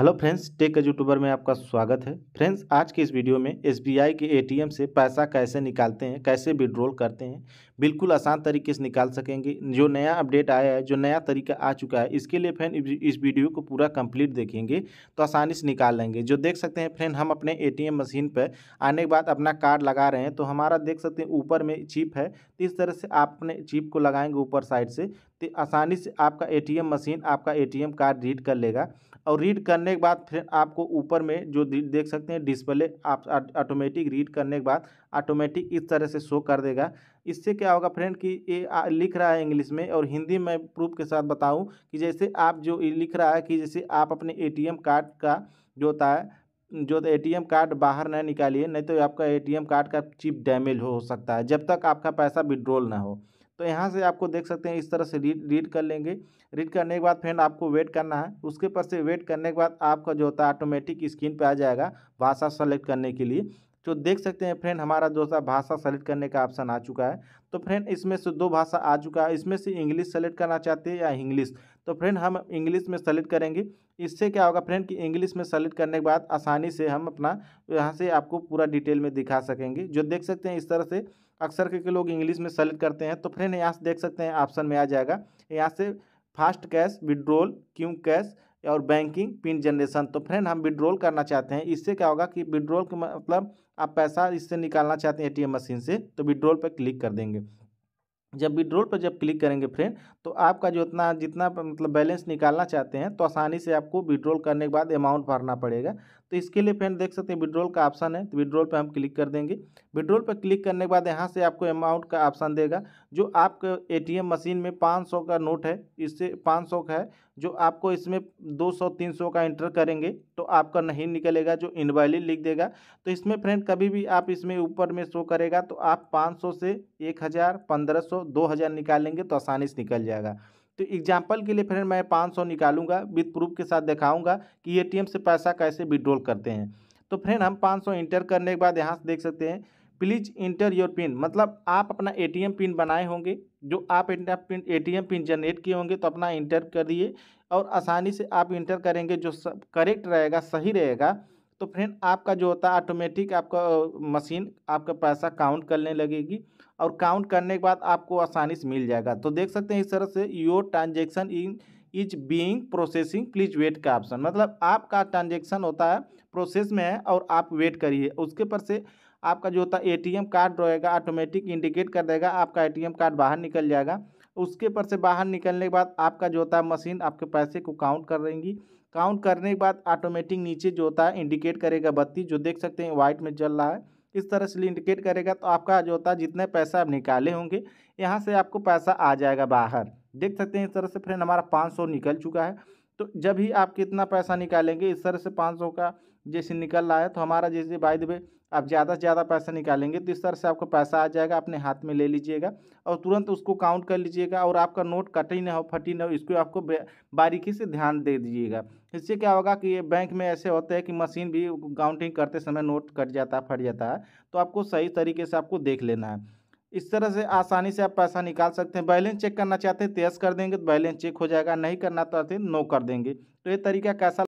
hello friends tech YouTuber में आपका स्वागत है फ्रेंड्स आज के इस वीडियो में एसबीआई के एटीएम से पैसा कैसे निकालते हैं कैसे विड्रॉल करते हैं बिल्कुल आसान तरीके से निकाल सकेंगे जो नया अपडेट आया है जो नया तरीका आ चुका है इसके लिए फ्रेंड इस वीडियो को पूरा कंप्लीट देखेंगे तो आसानी से निकाल लेंगे जो देख सकते हैं फ्रेंड हम अपने ए मशीन पर आने के बाद अपना कार्ड लगा रहे हैं तो हमारा देख सकते हैं ऊपर में चिप है तो इस तरह से आप अपने चिप को लगाएंगे ऊपर साइड से तो आसानी से आपका एटीएम मशीन आपका एटीएम कार्ड रीड कर लेगा और रीड करने के बाद फिर आपको ऊपर में जो देख सकते हैं डिस्प्ले आप ऑटोमेटिक रीड करने के बाद ऑटोमेटिक इस तरह से शो कर देगा इससे क्या होगा फ्रेंड कि ये लिख रहा है इंग्लिश में और हिंदी में प्रूफ के साथ बताऊं कि जैसे आप जो लिख रहा है कि जैसे आप अपने एटीएम कार्ड का जो होता है जो एम कार्ड बाहर ना निकालिए नहीं तो आपका एम कार्ड का चिप डैमेज हो सकता है जब तक आपका पैसा विड्रॉल ना हो तो यहाँ से आपको देख सकते हैं इस तरह से रीड रीड कर लेंगे रीड करने के बाद फ्रेंड आपको वेट करना है उसके पर से वेट करने के बाद आपका जो होता है ऑटोमेटिक स्क्रीन पे आ जाएगा भाषा सेलेक्ट करने के लिए तो देख सकते हैं फ्रेंड हमारा जो था भाषा सेलेक्ट करने का ऑप्शन आ चुका है तो फ्रेंड इसमें से दो भाषा आ चुका है इसमें से इंग्लिश सेलेक्ट करना चाहते हैं या इंग्लिश तो फ्रेंड हम इंग्लिश में सेलेक्ट करेंगे इससे क्या होगा फ्रेंड कि इंग्लिश में सेलेक्ट करने के बाद आसानी से हम अपना यहाँ से आपको पूरा डिटेल में दिखा सकेंगे जो देख सकते हैं इस तरह से अक्सर क्योंकि लोग इंग्लिश में सेलेक्ट करते हैं तो फ्रेंड यहाँ से देख सकते हैं ऑप्शन में आ जाएगा यहाँ से fast cash withdrawal Q cash और बैंकिंग पिन जनरेशन तो फ्रेंड हम विड्रोल करना चाहते हैं इससे क्या होगा कि विड्रोल के मतलब आप पैसा इससे निकालना चाहते हैं एटीएम मशीन से तो विड्रोल पर क्लिक कर देंगे जब विड्रोल पर जब क्लिक करेंगे फ्रेंड तो आपका जो इतना जितना मतलब बैलेंस निकालना चाहते हैं तो आसानी से आपको विड्रोल करने के बाद अमाउंट भरना पड़ेगा तो इसके लिए फ्रेंड देख सकते हैं विड्रोल का ऑप्शन है तो विड्रोल पर हम क्लिक कर देंगे विड्रोल पर क्लिक करने के बाद यहाँ से आपको अमाउंट का ऑप्शन देगा जो आपके ए मशीन में पाँच का नोट है इससे पाँच का है जो आपको इसमें 200 300 का एंटर करेंगे तो आपका नहीं निकलेगा जो इनवैलिड लिख देगा तो इसमें फ्रेंड कभी भी आप इसमें ऊपर में शो करेगा तो आप 500 से 1000 1500 2000 निकालेंगे तो आसानी से निकल जाएगा तो एग्जाम्पल के लिए फ्रेंड मैं 500 निकालूंगा विथ प्रूफ के साथ दिखाऊँगा कि ए से पैसा कैसे विड्रॉल करते हैं तो फ्रेंड हम पाँच इंटर करने के बाद यहाँ से देख सकते हैं प्लीज़ इंटर योर पिन मतलब आप अपना एटीएम पिन बनाए होंगे जो आप पिन एटीएम पिन जनरेट किए होंगे तो अपना इंटर कर दिए और आसानी से आप इंटर करेंगे जो सब करेक्ट रहेगा सही रहेगा तो फ्रेंड आपका जो होता है ऑटोमेटिक आपका मशीन आपका पैसा काउंट करने लगेगी और काउंट करने के बाद आपको आसानी से मिल जाएगा तो देख सकते हैं इस तरह से your transaction in is being processing please wait का ऑप्शन मतलब आपका ट्रांजेक्शन होता है प्रोसेस में है और आप वेट करिए उसके पर से आपका जो होता है एटीएम कार्ड रहेगा ऑटोमेटिक इंडिकेट कर देगा आपका एटीएम कार्ड बाहर निकल जाएगा उसके पर से बाहर निकलने के बाद आपका जो होता है मशीन आपके पैसे को काउंट कर देंगी काउंट करने के बाद ऑटोमेटिक नीचे जो होता है इंडिकेट करेगा बत्ती जो देख सकते हैं वाइट में जल रहा है इस तरह से इंडिकेट करेगा तो आपका जो होता है जितने पैसा आप निकाले होंगे यहाँ से आपको पैसा आ जाएगा बाहर देख सकते हैं इस तरह से फ्रेंड हमारा पाँच सौ निकल चुका है तो जब ही आप कितना पैसा निकालेंगे इस तरह से पाँच सौ का जैसे निकल रहा है तो हमारा जैसे बाई दबे आप ज़्यादा से ज़्यादा पैसा निकालेंगे तो इस तरह से आपको पैसा आ जाएगा अपने हाथ में ले लीजिएगा और तुरंत उसको काउंट कर लीजिएगा और आपका नोट कट ही ना हो फटी ना हो इसको आपको बारीकी से ध्यान दे दीजिएगा इससे क्या होगा कि ये बैंक में ऐसे होते हैं कि मशीन भी काउंटिंग करते समय नोट कट जाता है फट जाता है तो आपको सही तरीके से आपको देख लेना है इस तरह से आसानी से आप पैसा निकाल सकते हैं बैलेंस चेक करना चाहते हैं तेज कर देंगे तो बैलेंस चेक हो जाएगा नहीं करना चाहते नो कर देंगे तो ये तरीका कैसा